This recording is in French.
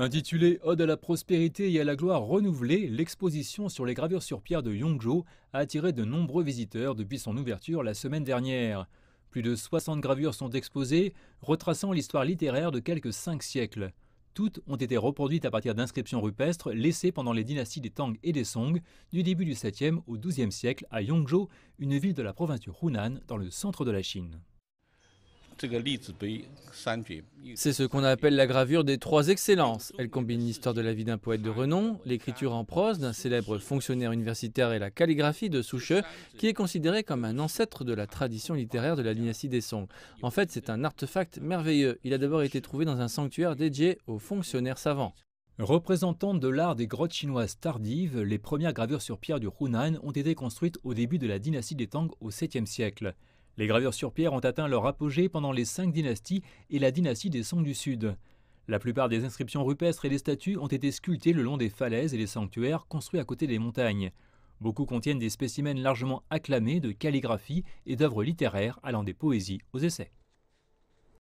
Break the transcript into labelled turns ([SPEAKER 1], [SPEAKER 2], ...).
[SPEAKER 1] Intitulée Ode à la prospérité et à la gloire renouvelée, l'exposition sur les gravures sur pierre de Yongzhou a attiré de nombreux visiteurs depuis son ouverture la semaine dernière. Plus de 60 gravures sont exposées, retraçant l'histoire littéraire de quelques cinq siècles. Toutes ont été reproduites à partir d'inscriptions rupestres laissées pendant les dynasties des Tang et des Song du début du 7e au 12e siècle à Yongzhou, une ville de la province du Hunan dans le centre de la Chine.
[SPEAKER 2] C'est ce
[SPEAKER 3] qu'on appelle la gravure des trois excellences. Elle combine l'histoire de la vie d'un poète de renom, l'écriture en prose d'un célèbre fonctionnaire universitaire et la calligraphie de Souche, qui est considéré comme un ancêtre de la tradition littéraire de la dynastie des Song. En fait, c'est un artefact merveilleux. Il a d'abord été trouvé dans un sanctuaire dédié aux fonctionnaires savants. Représentant de l'art des grottes chinoises tardives, les premières gravures sur pierre du
[SPEAKER 1] Hunan ont été construites au début de la dynastie des Tang au 7e siècle. Les gravures sur pierre ont atteint leur apogée pendant les cinq dynasties et la dynastie des Song du Sud. La plupart des inscriptions rupestres et des statues ont été sculptées le long des falaises et des sanctuaires construits à côté des montagnes. Beaucoup contiennent des spécimens largement acclamés de calligraphie et d'œuvres littéraires allant des poésies aux essais.